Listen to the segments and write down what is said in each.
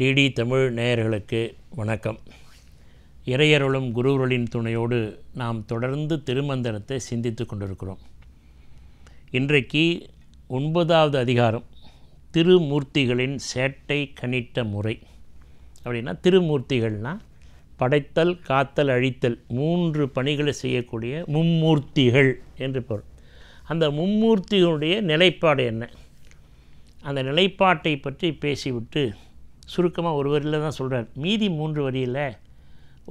DD Tamil நேயர்களுக்கு வணக்கம் இறையருளும் குருவருளின் துணையோடு நாம் தொடர்ந்து திருமந்திரத்தை சிந்தித்து கொண்டிருக்கிறோம் இன்றைக்கு ஒன்பதாவது அதிகாரம் திருமூர்த்திகளின் சேட்டை கணிட்ட முறை அப்படின்னா திருமூர்த்திகள்னால் படைத்தல் காத்தல் அழித்தல் மூன்று பணிகளை செய்யக்கூடிய மும்மூர்த்திகள் என்று பொருள் அந்த மும்மூர்த்திகளுடைய நிலைப்பாடு என்ன அந்த நிலைப்பாட்டை பற்றி பேசிவிட்டு சுருக்கமாக ஒரு வரியில் தான் சொல்கிறார் மீதி மூன்று வரியில்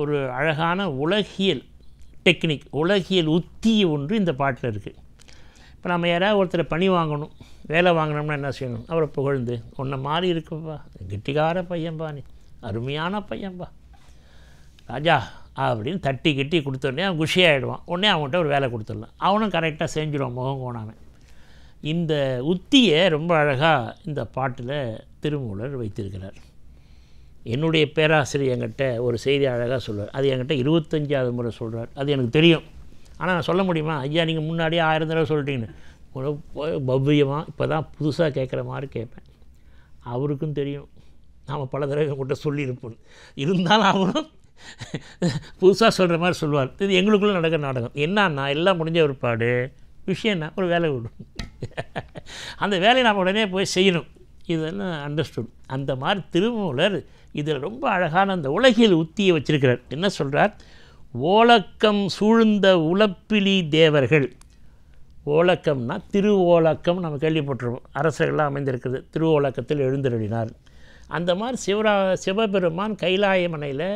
ஒரு அழகான உலகியல் டெக்னிக் உலகியல் உத்தி ஒன்று இந்த பாட்டில் இருக்குது இப்போ நம்ம யாராவது ஒருத்தரை பணி வாங்கணும் வேலை வாங்கினோம்னா என்ன செய்யணும் அவரை புகழ்ந்து ஒன்றை மாறி இருக்குப்பா கிட்டிகார பையன்பா நீ அருமையான பையன்பா ராஜா அப்படின்னு தட்டி கிட்டி கொடுத்தோடனே அவன் குஷியாகிடுவான் உடனே அவன்கிட்ட ஒரு வேலை கொடுத்துடலாம் அவனும் கரெக்டாக செஞ்சிடுவான் முகம் கோணாமல் இந்த உத்தியை ரொம்ப அழகாக இந்த பாட்டில் திருமூலர் வைத்திருக்கிறார் என்னுடைய பேராசிரியர் என்கிட்ட ஒரு செய்தி அழகாக சொல்வார் அது என்கிட்ட இருபத்தஞ்சாவது முறை சொல்கிறார் அது எனக்கு தெரியும் ஆனால் நான் சொல்ல முடியுமா ஐயா நீங்கள் முன்னாடியே ஆயிரம் தடவை சொல்கிறீங்கன்னு பவ்யமாக இப்போ தான் புதுசாக கேட்குற மாதிரி கேட்பேன் அவருக்கும் தெரியும் நாம் பல தடவை உங்கள்கிட்ட சொல்லியிருப்போம் இருந்தாலும் அவரும் புதுசாக சொல்கிற மாதிரி சொல்லுவார் இது எங்களுக்குள்ளே நடக்கிற நாடகம் என்னன்னா எல்லாம் முடிஞ்ச ஒரு பாடு விஷயம் என்ன ஒரு வேலை விடும் அந்த வேலையை நாம் உடனே போய் செய்யணும் இதெல்லாம் அண்டர்ஸ்டுட் அந்த மாதிரி திருமூலர் இதில் ரொம்ப அழகான அந்த உலகில் உத்தியை வச்சிருக்கிறார் என்ன சொல்கிறார் ஓலக்கம் சூழ்ந்த உளப்பிலி தேவர்கள் ஓலக்கம்னா திருவோலக்கம் நம்ம கேள்விப்பட்டிருப்போம் அரசர்கள்லாம் அமைந்திருக்கிறது திருவோலக்கத்தில் எழுந்தருளினார் அந்த மாதிரி சிவரா சிவபெருமான் கைலாயமனையில்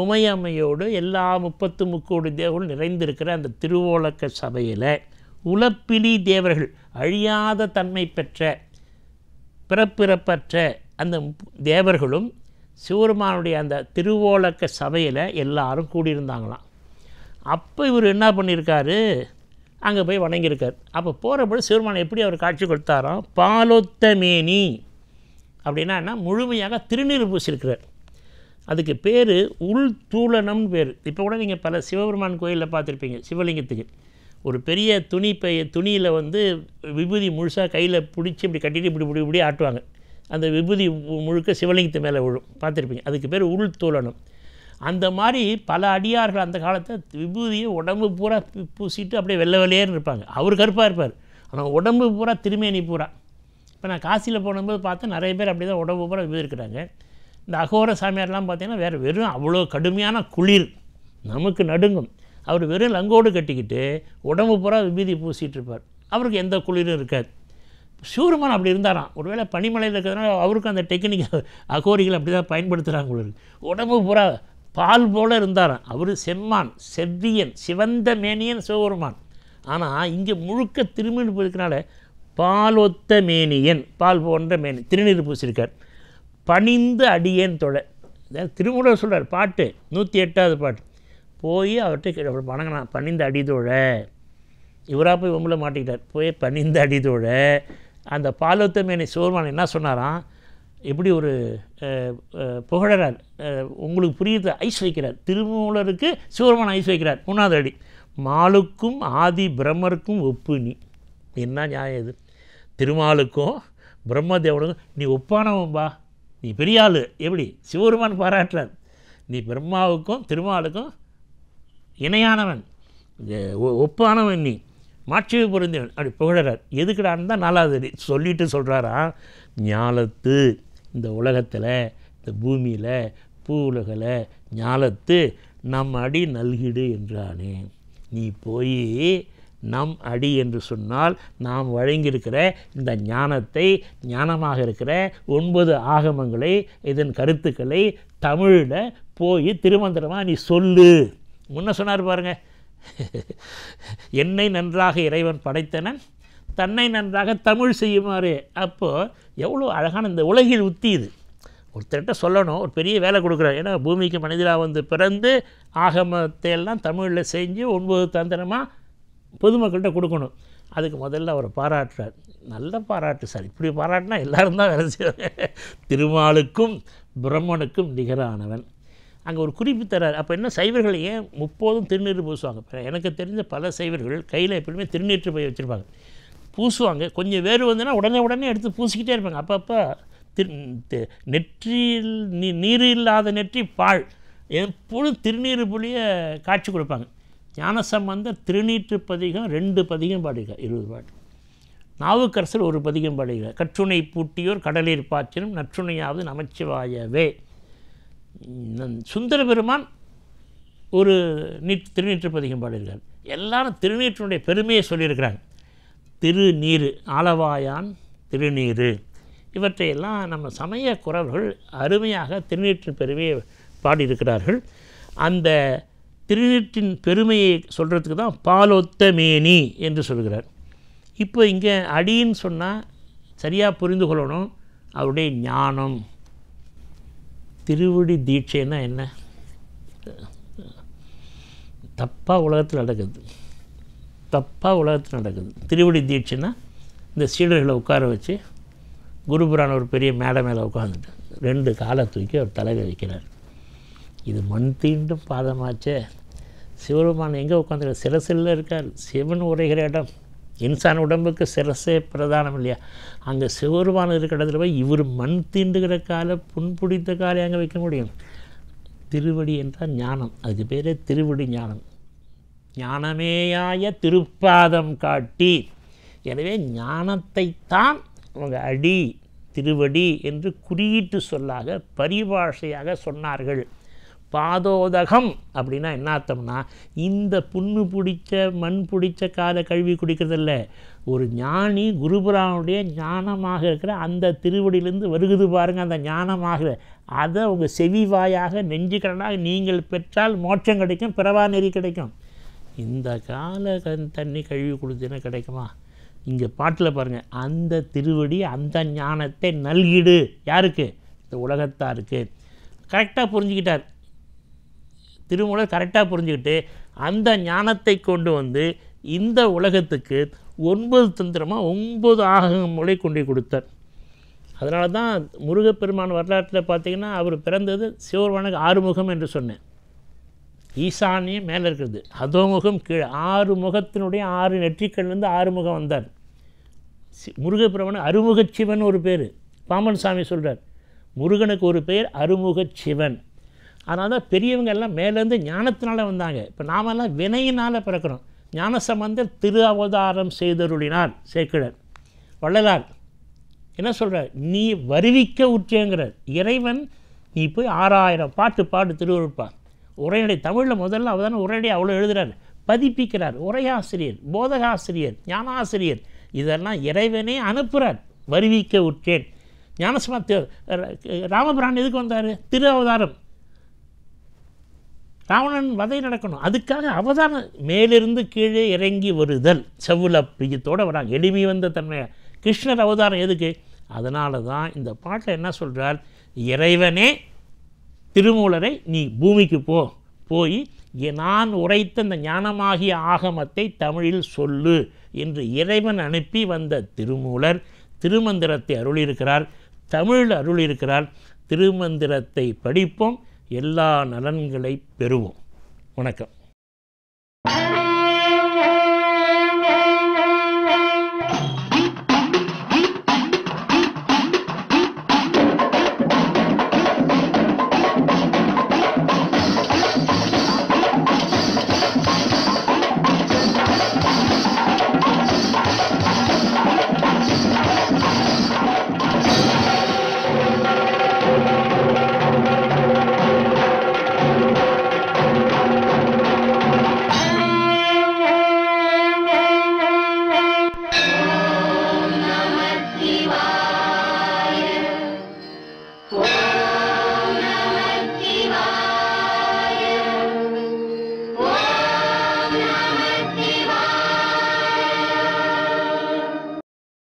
உமையம்மையோடு எல்லா முப்பத்து முக்கோடி தேவர்கள் நிறைந்திருக்கிற அந்த திருவோலக்க சபையில் உளப்பிலி தேவர்கள் அழியாத தன்மை பெற்ற பிறப்பிறப்பற்ற அந்த தேவர்களும் சிவருமானுடைய அந்த திருவோலக்க சபையில் எல்லாரும் கூடியிருந்தாங்களாம் அப்போ இவர் என்ன பண்ணியிருக்காரு அங்கே போய் வணங்கியிருக்கார் அப்போ போகிறபோது சிவபெருமானை எப்படி அவர் காட்சி கொடுத்தாரோ பாலோத்தமேனி அப்படின்னா என்ன முழுமையாக திருநீர் பூசியிருக்கிறார் அதுக்கு பேர் உள் தூளனம்னு பேர் இப்போ கூட நீங்கள் பல சிவபெருமான் கோயிலில் பார்த்துருப்பீங்க சிவலிங்கத்துக்கு ஒரு பெரிய துணி பைய துணியில் வந்து விபூதி முழுசாக கையில் பிடிச்சி இப்படி கட்டிட்டு இப்படி இப்படி இப்படி ஆட்டுவாங்க அந்த விபூதி முழுக்க சிவலிங்கத்து மேலே விழும் பார்த்துருப்பீங்க அதுக்கு பேர் உள் தோழனும் அந்த மாதிரி பல அடியார்கள் அந்த காலத்தில் விபூதியை உடம்பு பூரா பூசிட்டு அப்படியே வெள்ளை வெள்ளையர்னு இருப்பாங்க அவர் கருப்பாக இருப்பார் ஆனால் உடம்பு பூரா திருமேனி பூரா இப்போ நான் காசியில் போனும்போது பார்த்தா நிறைய பேர் அப்படி தான் உடம்பு பூரா விபூதி இருக்கிறாங்க இந்த அகோர சாமியார்லாம் பார்த்தீங்கன்னா வேறு வெறும் அவ்வளோ கடுமையான குளிர் நமக்கு நடுங்கும் அவர் வெறும் லங்கோடு கட்டிக்கிட்டு உடம்பு பூரா விபீதி பூசிகிட்டு இருப்பார் அவருக்கு எந்த குளிரும் இருக்காது சூரியமான் அப்படி இருந்தாராம் ஒருவேளை பனிமலையில் இருக்கிறதுனால அவருக்கும் அந்த டெக்னிக் அகோரிகள் அப்படி தான் பயன்படுத்துகிறாங்க உங்களுக்கு உடம்பு பூரா பால் போல் இருந்தாராம் அவர் செம்மான் செவ்வியன் சிவந்த மேனியன் சிவபெருமான் ஆனால் இங்கே முழுக்க திருமணி போயிருக்கனால பாலொத்த மேனியன் பால் போன்ற மேனி திருநீர் பூசியிருக்கார் பணிந்து அடியேன் தொலை திருமூலர் சொல்கிறார் பாட்டு நூற்றி எட்டாவது பாட்டு போய் அவர்கிட்ட வணங்கினான் பன்னிந்து அடிதோழ இவராக போய் உங்களை மாட்டிக்கிட்டார் போய் பன்னிந்து அடிதோழ அந்த என்னை சோர்வான் என்ன சொன்னாராம் எப்படி ஒரு புகழறார் உங்களுக்கு புரியுது ஐஸ் வைக்கிறார் திருமூலருக்கு சிவருமான ஐஸ் வைக்கிறார் மூணாவது அடி மாலுக்கும் ஆதி பிரம்மருக்கும் ஒப்பு நீ என்ன நியாயம் இது திருமாலுக்கும் பிரம்மதேவனுக்கும் நீ ஒப்பானவன் பா நீ பெரிய ஆள் எப்படி சிவருமான் பாராட்டுறார் நீ பிரம்மாவுக்கும் திருமாலுக்கும் இணையானவன் ஒப்பானவன் நீ மாட்சியை பொருந்தவன் அப்படி புகழறார் எதுக்குடான்னு தான் நாலாவது சொல்லிட்டு சொல்கிறாரா ஞாலத்து இந்த உலகத்தில் இந்த பூமியில் பூ உலகில் ஞாலத்து நம் அடி நல்கிடு என்றானே நீ போய் நம் அடி என்று சொன்னால் நாம் வழங்கியிருக்கிற இந்த ஞானத்தை ஞானமாக இருக்கிற ஒன்பது ஆகமங்களை இதன் கருத்துக்களை தமிழில் போய் திருமந்திரமாக நீ சொல்லு முன்ன சொன்னார் பாருங்கள் என்னை நன்றாக இறைவன் படைத்தனன் தன்னை நன்றாக தமிழ் செய்யுமாறு அப்போது எவ்வளோ அழகான இந்த உலகில் உத்தி இது ஒருத்தர்கிட்ட சொல்லணும் ஒரு பெரிய வேலை கொடுக்குறாரு ஏன்னா பூமிக்கு மனிதராக வந்து பிறந்து ஆகமத்தை எல்லாம் தமிழில் செஞ்சு ஒன்பது தந்திரமாக பொதுமக்கள்கிட்ட கொடுக்கணும் அதுக்கு முதல்ல அவரை பாராட்டுறார் நல்ல பாராட்டு சார் இப்படி பாராட்டினா எல்லோரும் தான் வேலை செய்வாங்க திருமாலுக்கும் பிரம்மனுக்கும் நிகரானவன் அங்கே ஒரு குறிப்பு தரார் அப்போ என்ன சைவர்கள் ஏன் முப்போதும் திருநீர் பூசுவாங்க எனக்கு தெரிஞ்ச பல சைவர்கள் கையில் எப்பவுமே திருநீற்று போய் வச்சுருப்பாங்க பூசுவாங்க கொஞ்சம் வேறு வந்ததுன்னா உடனே உடனே எடுத்து பூசிக்கிட்டே இருப்பாங்க அப்பப்போ திரு நெற்றியில் நீ நீர் இல்லாத நெற்றி பால் எப்பொழுதும் திருநீர் புளிய காட்சி கொடுப்பாங்க ஞானசம்பந்தர் திருநீற்று பதிகம் ரெண்டு பதிகம் பாடுக இருபது பாட்டு நாவுக்கரசர் ஒரு பதிகம் பாடுகிறார் கற்றுணை பூட்டியோர் கடலீர் பாய்ச்சினும் நற்றுணையாவது நமச்சிவாயவே சுந்தர பெருமான் ஒரு நீட் திருநீற்று பதிகம் பாடியிருக்கார் எல்லாரும் திருநீற்றினுடைய பெருமையை சொல்லியிருக்கிறாங்க திருநீர் ஆலவாயான் திருநீர் இவற்றையெல்லாம் நம்ம சமய குறவர்கள் அருமையாக திருநீற்றின் பெருமையை பாடியிருக்கிறார்கள் அந்த திருநீற்றின் பெருமையை சொல்கிறதுக்கு தான் பாலொத்த மேனி என்று சொல்கிறார் இப்போ இங்கே அடின்னு சொன்னால் சரியாக புரிந்து கொள்ளணும் அவருடைய ஞானம் திருவடி தீட்சைன்னா என்ன தப்பாக உலகத்தில் நடக்குது தப்பாக உலகத்தில் நடக்குது திருவடி தீட்சைன்னா இந்த சீடர்களை உட்கார வச்சு குருபுரான் ஒரு பெரிய மேடை மேலே உட்காந்துட்டு ரெண்டு காலை தூக்கி அவர் தலையில் வைக்கிறார் இது மண் தீண்டும் பாதமாச்சே சிவபெருமான் எங்கே உட்காந்துருக்கார் சிரசில் இருக்கார் சிவன் உரைகிற இடம் இன்சான் உடம்புக்கு சிரசே பிரதானம் இல்லையா அங்கே சிவருமான இருக்கிற போய் இவர் மண் தீண்டுகிற காலை புண்புடித்த காலை அங்கே வைக்க முடியும் திருவடி என்றால் ஞானம் அதுக்கு பேரே திருவடி ஞானம் ஞானமேயாய திருப்பாதம் காட்டி எனவே ஞானத்தைத்தான் அவங்க அடி திருவடி என்று குறியீட்டு சொல்லாக பரிபாஷையாக சொன்னார்கள் பாதோதகம் அப்படின்னா என்ன அர்த்தம்னா இந்த புண்ணு பிடிச்ச மண் பிடிச்ச காலை கழுவி குடிக்கிறதில்ல ஒரு ஞானி குருபுரானுடைய ஞானமாக இருக்கிற அந்த திருவடியிலேருந்து வருகுது பாருங்கள் அந்த ஞானமாக அதை உங்கள் செவி வாயாக நெஞ்சுக்கிறனாக நீங்கள் பெற்றால் மோட்சம் கிடைக்கும் பிறவா நெறி கிடைக்கும் இந்த கால தண்ணி கழுவி கொடுத்தினா கிடைக்குமா இங்கே பாட்டில் பாருங்கள் அந்த திருவடி அந்த ஞானத்தை நல்கிடு யாருக்கு இந்த உலகத்தாருக்கு கரெக்டாக புரிஞ்சுக்கிட்டார் திருமூலர் கரெக்டாக புரிஞ்சுக்கிட்டு அந்த ஞானத்தை கொண்டு வந்து இந்த உலகத்துக்கு ஒன்பது தந்திரமாக ஒன்பது ஆகங்க மொழி கொண்டு கொடுத்தார் அதனால தான் முருகப்பெருமான் வரலாற்றில் பார்த்திங்கன்னா அவர் பிறந்தது சிவபெருமானுக்கு ஆறுமுகம் என்று சொன்னேன் ஈசானியம் மேலே இருக்கிறது அதோமுகம் கீழே ஆறு முகத்தினுடைய ஆறு நெற்றிக்கள்லேருந்து ஆறுமுகம் முகம் வந்தார் முருகப்பெருமான் அருமுக சிவன் ஒரு பேர் பாமன் சாமி சொல்கிறார் முருகனுக்கு ஒரு பெயர் அருமுக சிவன் அதனால தான் பெரியவங்க எல்லாம் மேலேருந்து ஞானத்தினால் வந்தாங்க இப்போ நாமெல்லாம் வினையினால் பிறக்கிறோம் ஞான சம்பந்தர் திரு அவதாரம் செய்தருளினார் சேக்கிழர் வள்ளலார் என்ன சொல்கிறார் நீ வருவிக்க உற்றேங்கிறார் இறைவன் நீ போய் ஆறாயிரம் பாட்டு பாட்டு திருவருட்பார் உரையடை தமிழில் முதல்ல அவதான உரைநடை அவ்வளோ எழுதுகிறார் பதிப்பிக்கிறார் உரையாசிரியர் போதகாசிரியர் ஞானாசிரியர் இதெல்லாம் இறைவனே அனுப்புகிறார் வருவிக்க உற்றேன் ஞானசமத்து ராமபிரான் எதுக்கு வந்தார் திரு அவதாரம் ராவணன் வதை நடக்கணும் அதுக்காக அவதான மேலிருந்து கீழே இறங்கி வருதல் செவ்வில் பிரியத்தோடு வராங்க எளிமை வந்த தன்மையை கிருஷ்ணர் அவதாரம் எதுக்கு அதனால தான் இந்த பாட்டில் என்ன சொல்கிறார் இறைவனே திருமூலரை நீ பூமிக்கு போ போய் நான் உரைத்த இந்த ஞானமாகிய ஆகமத்தை தமிழில் சொல்லு என்று இறைவன் அனுப்பி வந்த திருமூலர் திருமந்திரத்தை அருளியிருக்கிறார் தமிழில் அருளியிருக்கிறார் திருமந்திரத்தை படிப்போம் எல்லா நலன்களை பெறுவோம் வணக்கம்